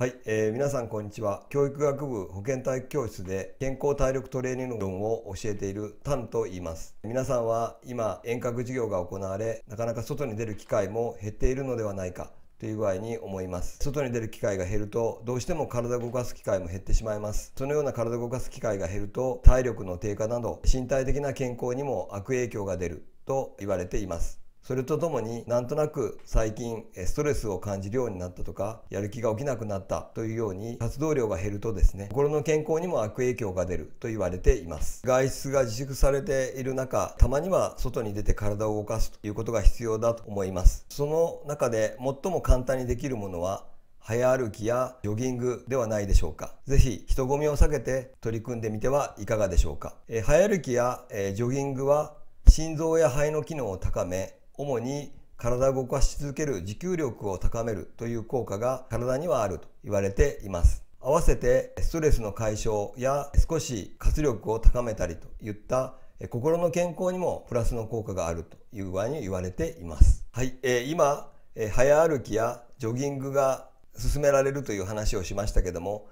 はい、えー、皆さんこんにちは教育学部保健体育教室で健康体力トレーニング論を教えているタンと言います皆さんは今遠隔授業が行われなかなか外に出る機会も減っているのではないかという具合に思います外に出る機会が減るとどうしても体を動かす機会も減ってしまいますそのような体を動かす機会が減ると体力の低下など身体的な健康にも悪影響が出ると言われていますそれとともになんとなく最近ストレスを感じるようになったとかやる気が起きなくなったというように活動量が減るとですね心の健康にも悪影響が出ると言われています外出が自粛されている中たまには外に出て体を動かすということが必要だと思いますその中で最も簡単にできるものは早歩きやジョギングではないでしょうか。ぜひ人混みを避けて取り組んでみてはいかがでしょうか。え早歩きや、えー、ジョギングは心臓や肺の機能を高め主に体を動かし続ける持久力を高めるという効果が体にはあると言われています。合わせてストレスの解消や少し活力を高めたりといった心の健康にもプラスの効果があるという具合に言われています。はい、えー、今、えー、早歩きやジョギングが進められるという話をしましたけども、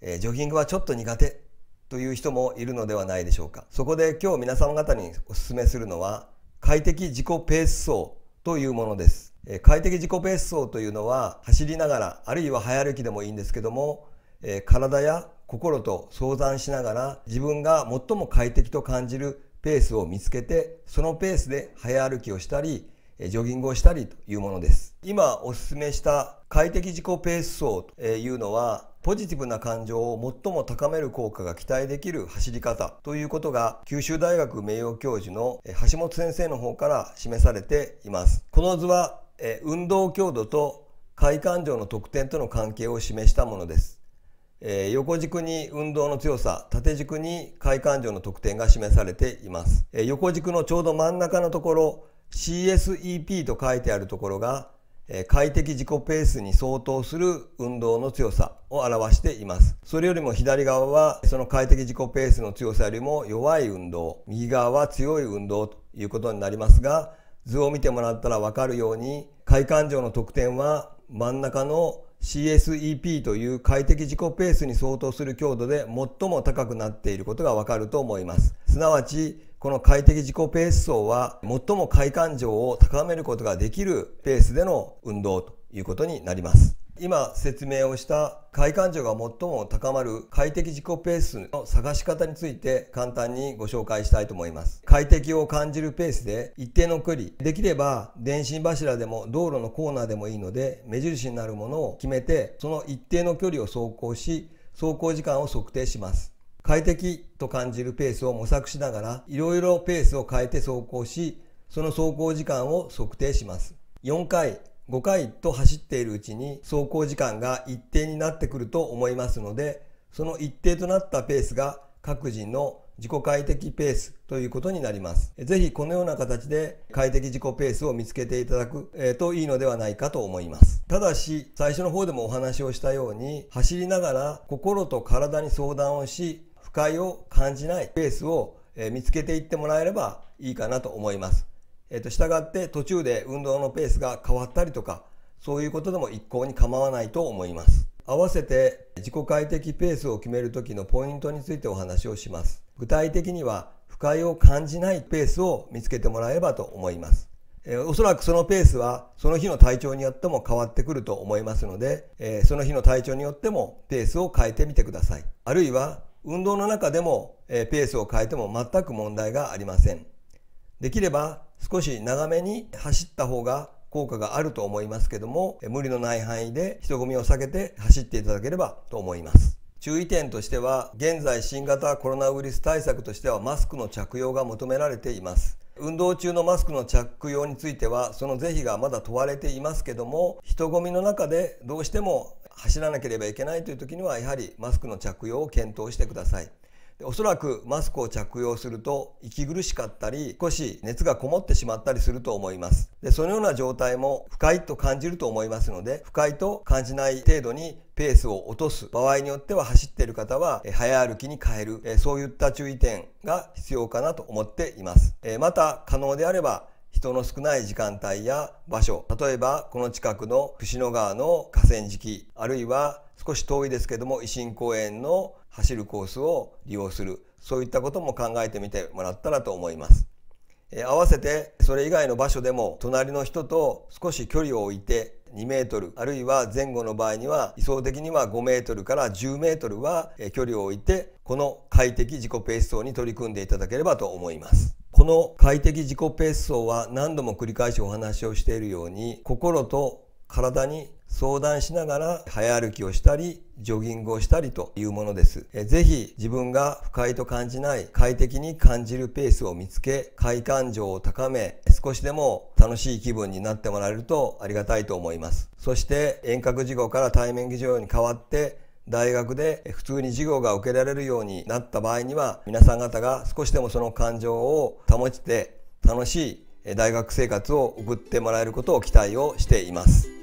えー、ジョギングはちょっと苦手という人もいるのではないでしょうか。そこで今日皆さん方にお勧めするのは快適自己ペース走というものです。快適自己ペース走というのは走りながらあるいは早歩きでもいいんですけども体や心と相談しながら自分が最も快適と感じるペースを見つけてそのペースで早歩きをしたりジョギングをしたりというものです今おすすめした快適自己ペース走というのはポジティブな感情を最も高める効果が期待できる走り方ということが九州大学名誉教授の橋本先生の方から示されていますこの図は運動強度と快感情の特典との関係を示したものですえ横軸に運動の強さ縦軸に快感情の特典が示されています、え横軸のちょうど真ん中のところ CSEP と書いてあるところが快適自己ペースに相当する運動の強さを表しています。それよりも左側はその快適自己ペースの強さよりも弱い運動、右側は強い運動ということになりますが、図を見てもらったらわかるように、快感情の得点は真ん中の CSEP という快適自己ペースに相当する強度で最も高くなっていることがわかると思います。すなわち、この快適自己ペース層は最も快感情を高めることができるペースでの運動ということになります。今説明をした快感情が最も高まる快適自己ペースの探し方について簡単にご紹介したいと思います。快適を感じるペースで一定の距離、できれば電信柱でも道路のコーナーでもいいので目印になるものを決めてその一定の距離を走行し走行時間を測定します。快適と感じるペースを模索しながらいろいろペースを変えて走行しその走行時間を測定します。4回5回と走っているうちに走行時間が一定になってくると思いますのでその一定となったペースが各人の自己快適ペースということになります。ぜひこのような形で快適自己ペースを見つけていただく、えといいのではないかと思います。ただし、最初の方でもお話をしたように、走りながら心と体に相談をし、不快を感じないペースを見つけていってもらえればいいかなと思います。えー、と従って途中で運動のペースが変わったりとかそういうことでも一向に構わないと思います合わせて自己快適ペースを決める時のポイントについてお話をします具体的には不快を感じないペースを見つけてもらえればと思いますえおそらくそのペースはその日の体調によっても変わってくると思いますので、えその日の体調によってもペースを変えてみてくださいあるいは運動の中でも、えペースを変えても全く問題がありませんできれば少し長めに走った方が効果があると思いますけども無理のない範囲で人混みを避けて走っていただければと思います注意点としては現在新型コロナウイルス対策としてはマスクの着用が求められています運動中のマスクの着用についてはその是非がまだ問われていますけども人混みの中でどうしても走らなければいけないという時にはやはりマスクの着用を検討してくださいおそらくマスクを着用すると息苦しかったり少し熱がこもってしまったりすると思いますでそのような状態も不快と感じると思いますので不快と感じない程度にペースを落とす場合によっては走っている方は早歩きに変えるそういった注意点が必要かなと思っていますまた可能であれば人の少ない時間帯や場所例えばこの近くの椹野川の河川敷あるいは少し遠いですけども維新公園の走るコースを利用するそういったことも考えてみてもらったらと思います。え合わせてそれ以外の場所でも隣の人と少し距離を置いて2メートルあるいは前後の場合には理想的には5メートルから10メートルは距離を置いてこの快適自己ペース走に取り組んでいただければと思います。この快適自己ペース層は何度も繰り返しお話をしているように心と体に相談しながら早歩きをしたりジョギングをしたりというものです。ぜひ自分が不快と感じない快適に感じるペースを見つけ快感情を高め少しでも楽しい気分になってもらえるとありがたいと思います。そして遠隔事業から対面技術に変わって大学で普通に授業が受けられるようになった場合には皆さん方が少しでもその感情を保ちて楽しい大学生活を送ってもらえることを期待をしています。